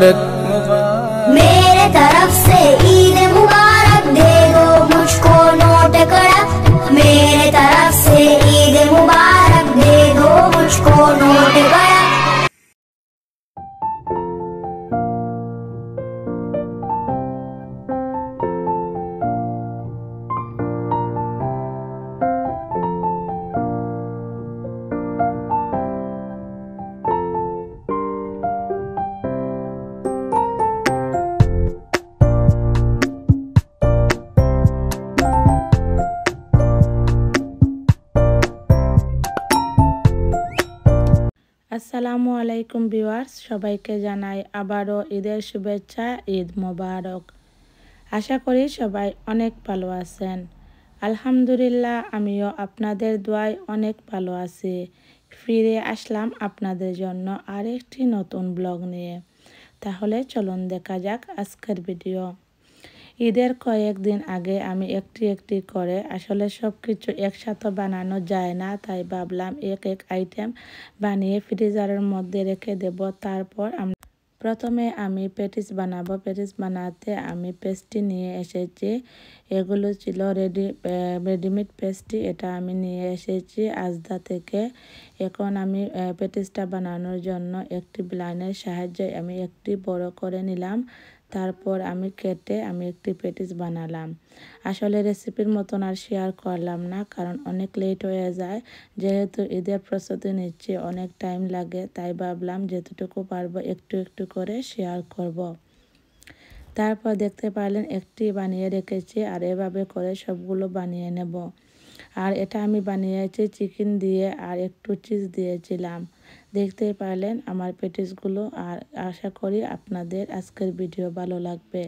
مبارك আসসালামু আলাইকুম বিওয়ার্স সবাইকে জানাই আবারও ঈদের শুভেচ্ছা ঈদ মোবারক আশা করি সবাই অনেক ভালো আছেন আলহামদুলিল্লাহ আমিও আপনাদের দোয়াই অনেক ভালো আছি ফিরে আসলাম আপনাদের জন্য আরেকটি নতুন ব্লগ নিয়ে তাহলে চলুন দেখা যাক আজকের ভিডিও ঈদের কয়েকদিন আগে আমি একটি একটি করে আসলে সব কিছু একসাথে বানানো যায় না তাই ভাবলাম এক এক আইটেম বানিয়ে ফ্রিজারের মধ্যে রেখে দেব তারপর প্রথমে আমি প্যাটিস বানাবো প্যাটিস বানাতে আমি পেস্টি নিয়ে এসেছি এগুলো ছিল রেডি রেডিমেড পেস্টি এটা আমি নিয়ে এসেছি আজদা থেকে এখন আমি প্যাটিসটা বানানোর জন্য একটি ব্লাইনের সাহায্যে আমি একটি বড় করে নিলাম তারপর আমি কেটে আমি একটি প্যাটিস বানালাম আসলে রেসিপির মতন আর শেয়ার করলাম না কারণ অনেক লেট হয়ে যায় যেহেতু ঈদের প্রস্তুতি নিচ্ছি অনেক টাইম লাগে তাই ভাবলাম যেতটুকু পারবো একটু একটু করে শেয়ার করব। তারপর দেখতে পারলেন একটি বানিয়ে রেখেছি আর এভাবে করে সবগুলো বানিয়ে নেব আর এটা আমি বানিয়েছি চিকেন দিয়ে আর একটু চিজ দিয়েছিলাম দেখতে পারলেন আমার পেটিসগুলো আর আশা করি আপনাদের আজকের ভিডিও ভালো লাগবে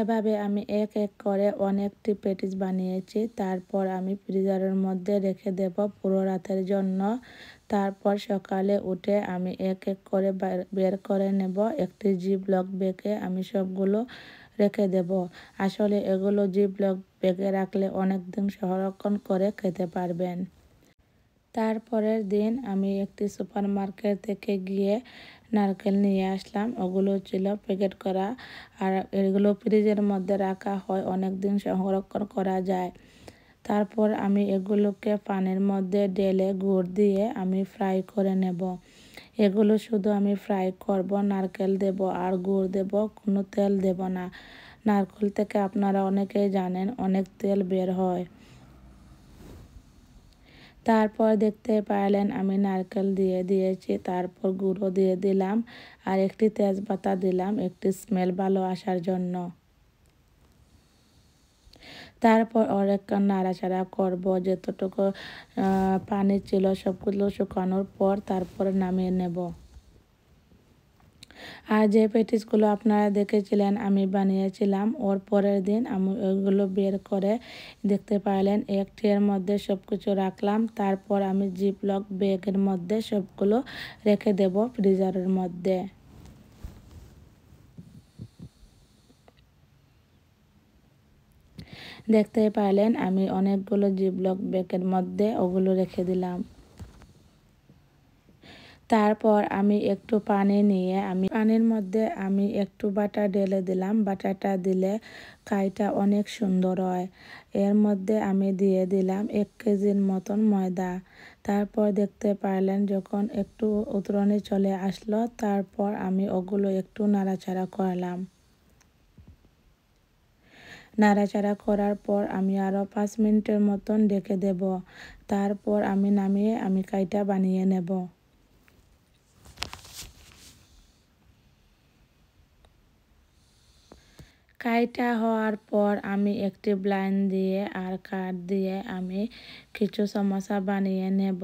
এভাবে আমি এক এক করে অনেকটি প্যাটিস বানিয়েছি তারপর আমি ফ্রিজারের মধ্যে রেখে দেব পুরো রাতের জন্য তারপর সকালে উঠে আমি এক এক করে বের করে নেব একটি জি ব্লক বেঁকে আমি সবগুলো রেখে দেব আসলে এগুলো জি ব্লক বেঁকে রাখলে অনেক দিন সংরক্ষণ করে খেতে পারবেন তারপরের দিন আমি একটি সুপার মার্কেট থেকে গিয়ে নারকেল নিয়ে আসলাম ওগুলো ছিল প্যাকেট করা আর এগুলো ফ্রিজের মধ্যে রাখা হয় অনেক দিন সংরক্ষণ করা যায় তারপর আমি এগুলোকে পানের মধ্যে ডেলে গুড় দিয়ে আমি ফ্রাই করে নেব এগুলো শুধু আমি ফ্রাই করব নারকেল দেব আর গুড় দেব কোনো তেল দেব না নারকেল থেকে আপনারা অনেকেই জানেন অনেক তেল বের হয় তারপর দেখতে পারলেন আমি নারকেল দিয়ে দিয়েছি তারপর গুঁড়ো দিয়ে দিলাম আর একটি তেজপাতা দিলাম একটি স্মেল ভালো আসার জন্য তারপর অনেকক্ষণ নাড়াচাড়া করব যতটুকু পানি ছিল সবগুলো শুকানোর পর তারপর নামিয়ে নেব আর যে প্যাটিসগুলো আপনারা দেখেছিলেন আমি বানিয়েছিলাম ওর পরের দিন আমি ওইগুলো বের করে দেখতে পারলেন একটির মধ্যে সব কিছু রাখলাম তারপর আমি জিপলক ব্যাগের মধ্যে সবগুলো রেখে দেব ফ্রিজারের মধ্যে দেখতে পারলেন আমি অনেকগুলো জিবলক ব্যাগের মধ্যে ওগুলো রেখে দিলাম তারপর আমি একটু পানি নিয়ে আমি পানির মধ্যে আমি একটু বাটা ঢেলে দিলাম বাটাটা দিলে কাইটা অনেক সুন্দর হয় এর মধ্যে আমি দিয়ে দিলাম এক কেজির মতন ময়দা তারপর দেখতে পারলেন যখন একটু উতরণে চলে আসলো তারপর আমি ওগুলো একটু নাড়াচাড়া করলাম নাড়াচাড়া করার পর আমি আরও পাঁচ মিনিটের মতন ডেকে দেব তারপর আমি নামিয়ে আমি কাইটা বানিয়ে নেব কাইটা হওয়ার পর আমি একটি ব্লাইন দিয়ে আর কাঠ দিয়ে আমি কিছু সমস্যা বানিয়ে নেব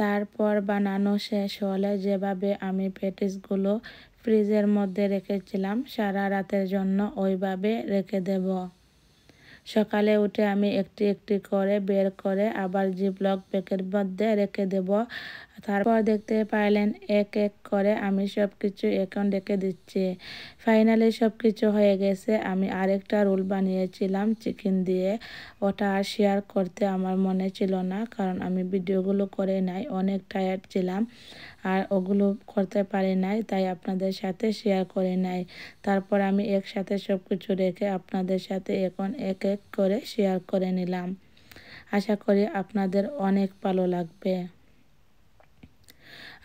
তারপর বানানো শেষ হলে যেভাবে আমি প্যাটিসগুলো ফ্রিজের মধ্যে রেখেছিলাম সারা রাতের জন্য ওইভাবে রেখে দেব সকালে উঠে আমি একটি একটি করে বের করে আবার জিপলক প্যাকের মধ্যে রেখে দেব তারপর দেখতে পাইলেন এক এক করে আমি সব কিছু এখন ডেকে দিচ্ছি ফাইনালি সব কিছু হয়ে গেছে আমি আরেকটা রোল বানিয়েছিলাম চিকেন দিয়ে ওটা আর শেয়ার করতে আমার মনে ছিল না কারণ আমি ভিডিওগুলো করে নাই অনেক টায়ার্ড ছিলাম আর ওগুলো করতে পারি নাই তাই আপনাদের সাথে শেয়ার করে নাই তারপর আমি একসাথে সব কিছু রেখে আপনাদের সাথে এখন এক এক করে শেয়ার করে নিলাম আশা করি আপনাদের অনেক ভালো লাগবে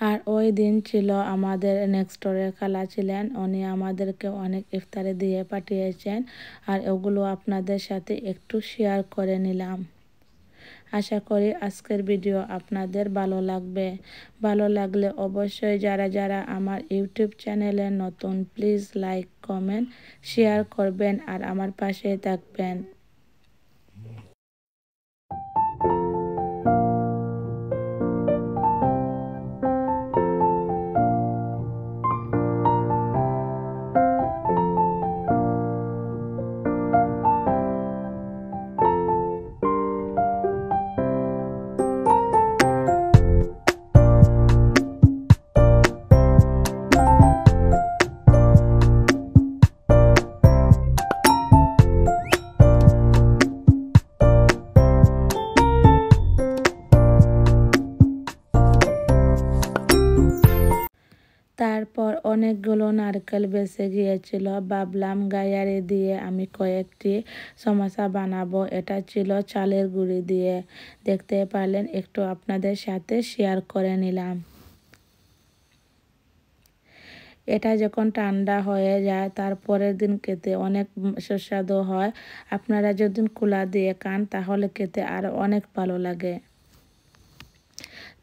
আর ওই দিন ছিল আমাদের নেক্সটরের খালা ছিলেন উনি আমাদেরকে অনেক ইফতারে দিয়ে পাঠিয়েছেন আর ওগুলো আপনাদের সাথে একটু শেয়ার করে নিলাম আশা করি আজকের ভিডিও আপনাদের ভালো লাগবে ভালো লাগলে অবশ্যই যারা যারা আমার ইউটিউব চ্যানেলে নতুন প্লিজ লাইক কমেন্ট শেয়ার করবেন আর আমার পাশে থাকবেন নারকেল বেসে গিয়েছিল ভাবলাম গায়ারে দিয়ে আমি কয়েকটি সমস্যা বানাবো এটা ছিল চালের গুঁড়ি দিয়ে দেখতে পারলেন একটু আপনাদের সাথে শেয়ার করে নিলাম এটা যখন ঠান্ডা হয়ে যায় তারপরের দিন খেতে অনেক সুস্বাদু হয় আপনারা যদি কুলা দিয়ে খান তাহলে খেতে আর অনেক ভালো লাগে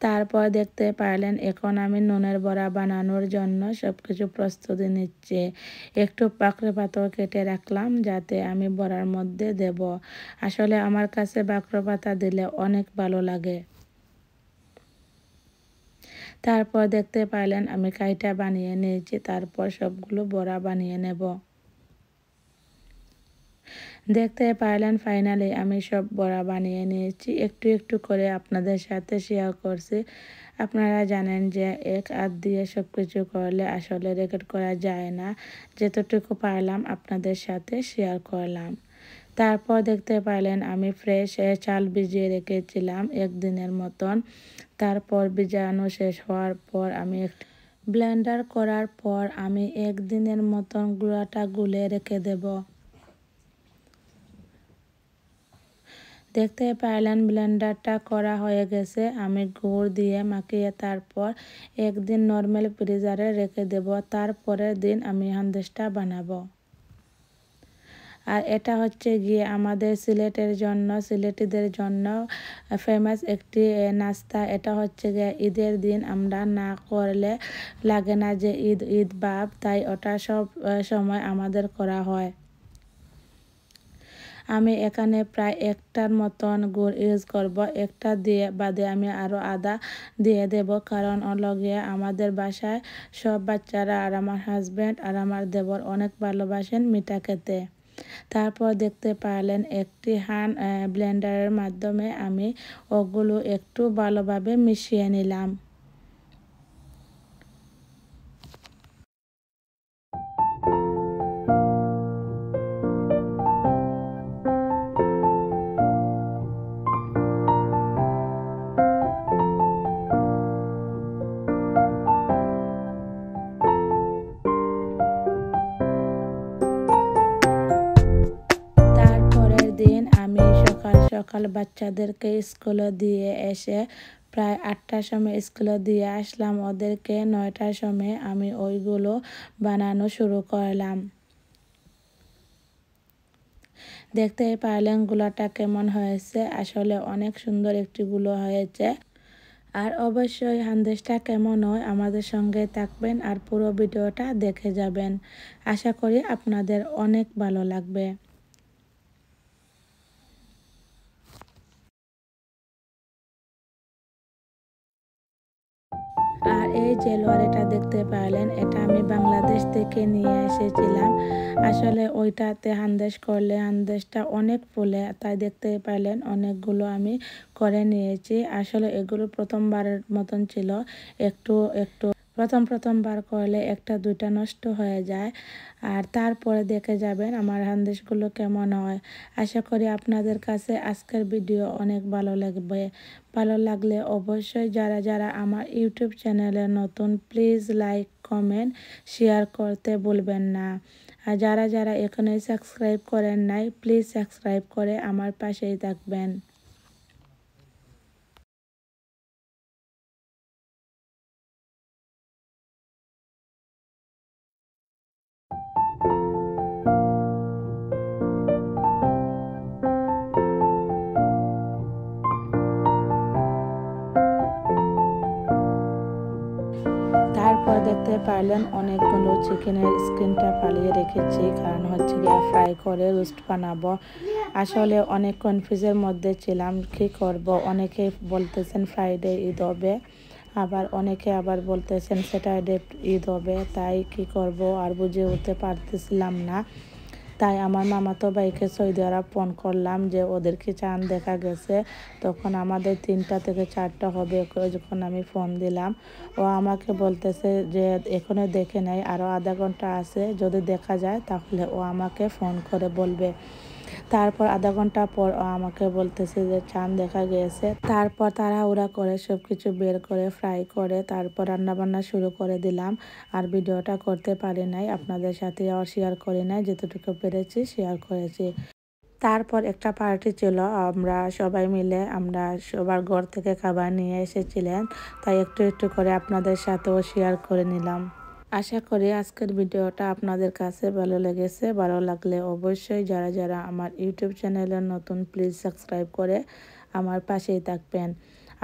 তারপর দেখতে পারলেন এখন আমি নুনের বড়া বানানোর জন্য সব কিছু প্রস্তুতি নিচ্ছে একটু পাকড়ে পাথর কেটে রাখলাম যাতে আমি বড়ার মধ্যে দেব আসলে আমার কাছে বাঁকড়ে পাতা দিলে অনেক ভালো লাগে তারপর দেখতে পারলেন আমি কাইটা বানিয়ে নিয়েছি তারপর সবগুলো বড়া বানিয়ে নেব দেখতে পারলেন ফাইনালে আমি সব বড়া বানিয়ে নিয়েছি একটু একটু করে আপনাদের সাথে শেয়ার করছি আপনারা জানেন যে এক হাত দিয়ে সব কিছু করলে আসলে রেকর্ড করা যায় না যেতটুকু পারলাম আপনাদের সাথে শেয়ার করলাম তারপর দেখতে পারলেন আমি ফ্রেশ চাল ভিজিয়ে রেখেছিলাম একদিনের মতন তারপর ভিজানো শেষ হওয়ার পর আমি ব্লেন্ডার করার পর আমি একদিনের মতন গুঁড়াটা গুলে রেখে দেব দেখতে পাইলেন ব্লেন্ডারটা করা হয়ে গেছে আমি গুড় দিয়ে মাখিয়ে তারপর একদিন নর্মাল ফ্রিজারে রেখে দেব তারপরের দিন আমি সন্দেশটা বানাবো আর এটা হচ্ছে গিয়ে আমাদের সিলেটের জন্য সিলেটিদের জন্য ফেমাস একটি নাস্তা এটা হচ্ছে গিয়ে ঈদের দিন আমরা না করলে লাগে না যে ঈদ ঈদ বাপ তাই ওটা সব সময় আমাদের করা হয় আমি এখানে প্রায় একটার মতন গুড় ইউজ করব একটা দিয়ে বাদে আমি আরও আদা দিয়ে দেব কারণ অলগে আমাদের বাসায় সব বাচ্চারা আর আমার হাজব্যান্ড আর আমার দেবর অনেক ভালোবাসেন মিঠা খেতে তারপর দেখতে পারলেন একটি হান ব্লেন্ডারের মাধ্যমে আমি ওগুলো একটু ভালোভাবে মিশিয়ে নিলাম বাচ্চাদেরকে স্কুলে দিয়ে এসে প্রায় আটটার সময় স্কুলে দিয়ে আসলাম ওদেরকে নয়টার সময় আমি ওইগুলো বানানো শুরু করলাম দেখতে পারলেন গুলাটা কেমন হয়েছে আসলে অনেক সুন্দর একটি গুলো হয়েছে আর অবশ্যই হান্দেশটা কেমন হয় আমাদের সঙ্গে থাকবেন আর পুরো ভিডিওটা দেখে যাবেন আশা করি আপনাদের অনেক ভালো লাগবে এই জেলোয়ার এটা দেখতে পারলেন এটা আমি বাংলাদেশ থেকে নিয়ে এসেছিলাম আসলে ওইটাতে হান্দেশ করলে হান্দেশটা অনেক ফুলে তাই দেখতে পারলেন অনেকগুলো আমি করে নিয়েছি আসলে এগুলো প্রথমবারের মতন ছিল একটু একটু প্রথম প্রথম বার করলে একটা দুইটা নষ্ট হয়ে যায় আর তারপরে দেখে যাবেন আমার হান্দেশগুলো কেমন হয় আশা করি আপনাদের কাছে আজকের ভিডিও অনেক ভালো লাগবে ভালো লাগলে অবশ্যই যারা যারা আমার ইউটিউব চ্যানেলে নতুন প্লিজ লাইক কমেন্ট শেয়ার করতে ভুলবেন না আর যারা যারা এখনই সাবস্ক্রাইব করেন নাই প্লিজ সাবস্ক্রাইব করে আমার পাশেই থাকবেন দেখতে পারলেন অনেকগুলো চিকেনের স্কিনটা পালিয়ে রেখেছি কারণ হচ্ছে গিয়ে ফ্রাই করে রোস্ট বানাবো আসলে অনেক কনফিউজের মধ্যে ছিলাম কি করব অনেকে বলতেছেন ফ্রাইডে ঈদ হবে আবার অনেকে আবার বলতেছেন স্যাটারডে ঈদ হবে তাই কি করব আর বুঝে উঠতে পারতেছিলাম না তাই আমার মামাতো ভাইকে সৌদি আরব ফোন করলাম যে ওদেরকে চান দেখা গেছে তখন আমাদের তিনটা থেকে চারটা হবে যখন আমি ফোন দিলাম ও আমাকে বলতেছে যে এখনও দেখে নেয় আরও আধা ঘন্টা আছে যদি দেখা যায় তাহলে ও আমাকে ফোন করে বলবে তারপর আধা ঘন্টা পর আমাকে বলতেছে যে চান দেখা গিয়েছে তারপর তারা ওরা করে সব কিছু বের করে ফ্রাই করে তারপর রান্নাবান্না শুরু করে দিলাম আর ভিডিওটা করতে পারি নাই আপনাদের সাথে আর শেয়ার করি নাই যতটুকু পেরেছি শেয়ার করেছি তারপর একটা পার্টি ছিল আমরা সবাই মিলে আমরা সবার ঘর থেকে খাবার নিয়ে এসেছিলেন তাই একটু একটু করে আপনাদের সাথেও শেয়ার করে নিলাম আশা করি আজকের ভিডিওটা আপনাদের কাছে ভালো লেগেছে ভালো লাগলে অবশ্যই যারা যারা আমার ইউটিউব চ্যানেলে নতুন প্লিজ সাবস্ক্রাইব করে আমার পাশেই থাকবেন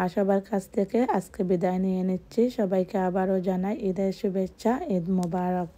আর সবার কাছ থেকে আজকে বিদায় নিয়ে নিচ্ছি সবাইকে আবারও জানাই ঈদের শুভেচ্ছা ঈদ মোবারক